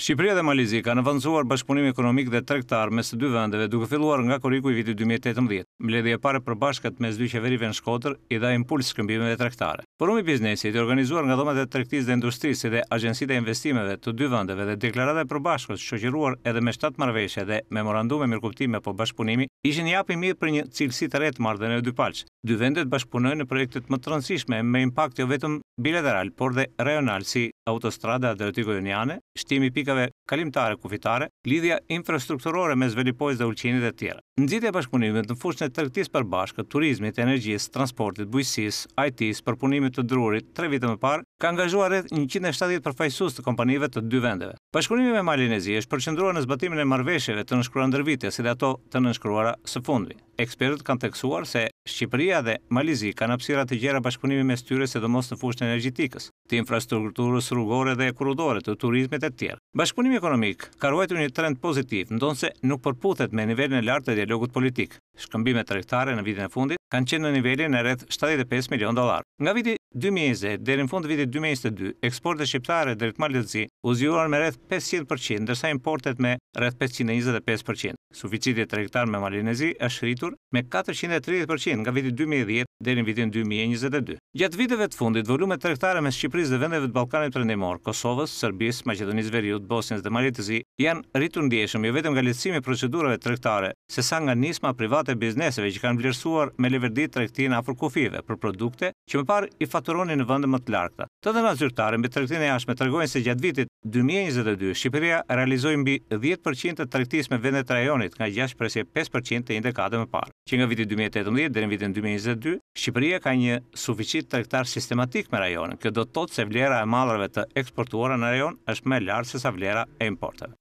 Shqipëria dhe Malizi kanë avancuar bashkëpunim ekonomik dhe tregtar mes dy vendeve duke filluar nga koriku i vitit 2018. Mbledhja e parë përbashkët mes dy qeverive në Shkodër i dha impuls shkëmbimeve tregtare. Forumi i biznesit i organizuar nga Dhomat e Tregtisë dhe Industrisë dhe Agjencia e Investimeve të dy vendeve dhe deklarata e përbashkët shoqëruar edhe me 7 marrëveshje dhe memorandume mirëkuptime për po bashkëpunimi Ishin një i mirë për një cilësi të re të marrë në dy palç. Dy vendet bashkëpunojnë në projekte të më të rëndësishme me impakt jo vetëm bilateral, por dhe rejonal, si autostrada dhe ioniane shtimi pikave kalimtare kufitare, lidhja infrastrukturore mes Velipojës dhe Ulqinit dhe tjera. Nxitja e bashkëpunimit në fushën e tregtisë përbashkët, turizmit, energjisë, transportit, bujqësisë, IT-s, përpunimit të drurit, tre vite më parë ka angazhuar rreth 170 përfaqësues të kompanive të dy vendeve. Bashkëpunimi me Malinezi është përqendruar në zbatimin e marrëveshjeve të nënshkruara ndër vite, si dhe ato të nënshkruara së fundi. Ekspertët kanë theksuar se Shqipëria dhe Malizi kanë hapësira të gjera bashkëpunimi mes tyre, sidomos në fushën energjetikës, të infrastrukturës rrugore dhe korridore, të turizmit e tjerë. Bashkëpunimi ekonomik ka ruajtur një trend pozitiv, ndonse nuk përputhet me nivelin e lartë të dialogut politik shkëmbime të rektare në vitin e fundit kanë qenë në nivelin e rreth 75 milion dolar. Nga viti 2020 deri në fund viti 2022, eksportet shqiptare dhe rritmar Zi u zhjuar me rreth 500%, dërsa importet me rreth 525%. Suficitit të rektar me malinezi është rritur me 430% nga viti 2010 deri në vitin 2022. Gjatë viteve të fundit, volumet tregtare mes Shqipërisë dhe vendeve të Ballkanit Perëndimor, Kosovës, Serbisë, Maqedonisë Veriut, Bosnjës dhe Maritës Zi janë rritur ndjeshëm jo vetëm nga lehtësimi i procedurave tregtare, se sa nga nisma private bizneseve që kanë vlerësuar me leverdit tregtin afër kufive për produkte që më parë i faturonin në vende më të larta. Të dhëna zyrtare mbi tregtinë e jashtme tregojnë se gjatë vitit 2022, Shqipëria realizoi mbi 10% të tregtisë me vendet e rajonit, nga 6.5% të indikatorëve më parë. Që nga viti 2018 deri në vitin 2022, Shqipëria ka një suficit tregtar sistematik me rajonin. Kjo do të thotë se vlera e mallrave të eksportuara në rajon është më e lartë se sa vlera e importeve.